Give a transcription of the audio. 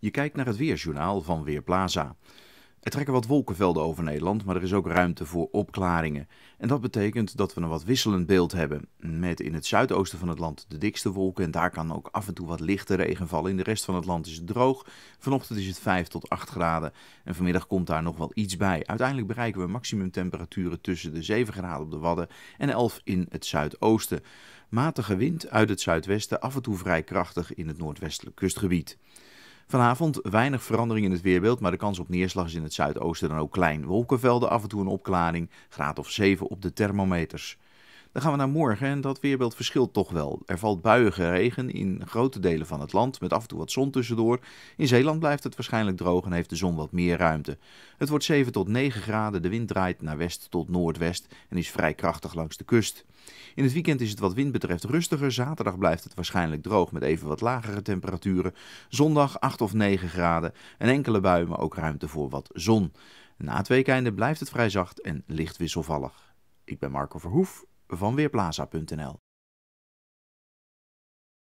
Je kijkt naar het Weerjournaal van Weerplaza. Er trekken wat wolkenvelden over Nederland, maar er is ook ruimte voor opklaringen. En dat betekent dat we een wat wisselend beeld hebben. Met in het zuidoosten van het land de dikste wolken en daar kan ook af en toe wat lichte regen vallen. In de rest van het land is het droog. Vanochtend is het 5 tot 8 graden en vanmiddag komt daar nog wel iets bij. Uiteindelijk bereiken we maximumtemperaturen tussen de 7 graden op de Wadden en 11 in het zuidoosten. Matige wind uit het zuidwesten, af en toe vrij krachtig in het noordwestelijk kustgebied. Vanavond weinig verandering in het weerbeeld, maar de kans op neerslag is in het zuidoosten dan ook klein. Wolkenvelden, af en toe een opklaring, graad of 7 op de thermometers. Dan gaan we naar morgen en dat weerbeeld verschilt toch wel. Er valt buiige regen in grote delen van het land, met af en toe wat zon tussendoor. In Zeeland blijft het waarschijnlijk droog en heeft de zon wat meer ruimte. Het wordt 7 tot 9 graden, de wind draait naar west tot noordwest en is vrij krachtig langs de kust. In het weekend is het wat wind betreft rustiger. Zaterdag blijft het waarschijnlijk droog met even wat lagere temperaturen. Zondag 8 of 9 graden, en enkele buien, maar ook ruimte voor wat zon. Na het weekende blijft het vrij zacht en licht wisselvallig. Ik ben Marco Verhoef van Weerplaza.nl